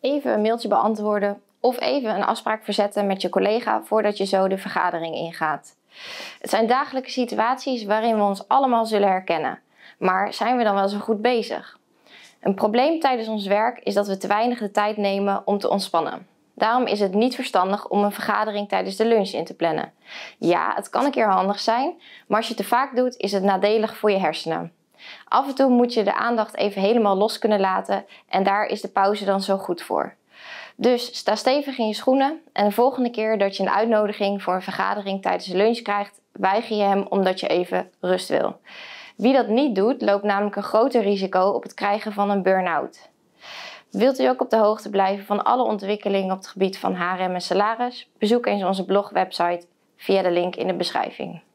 even een mailtje beantwoorden of even een afspraak verzetten met je collega voordat je zo de vergadering ingaat. Het zijn dagelijkse situaties waarin we ons allemaal zullen herkennen. Maar zijn we dan wel zo goed bezig? Een probleem tijdens ons werk is dat we te weinig de tijd nemen om te ontspannen. Daarom is het niet verstandig om een vergadering tijdens de lunch in te plannen. Ja, het kan een keer handig zijn, maar als je het te vaak doet, is het nadelig voor je hersenen. Af en toe moet je de aandacht even helemaal los kunnen laten en daar is de pauze dan zo goed voor. Dus sta stevig in je schoenen en de volgende keer dat je een uitnodiging voor een vergadering tijdens lunch krijgt, weiger je hem omdat je even rust wil. Wie dat niet doet, loopt namelijk een groter risico op het krijgen van een burn-out. Wilt u ook op de hoogte blijven van alle ontwikkelingen op het gebied van HRM en salaris? Bezoek eens onze blogwebsite via de link in de beschrijving.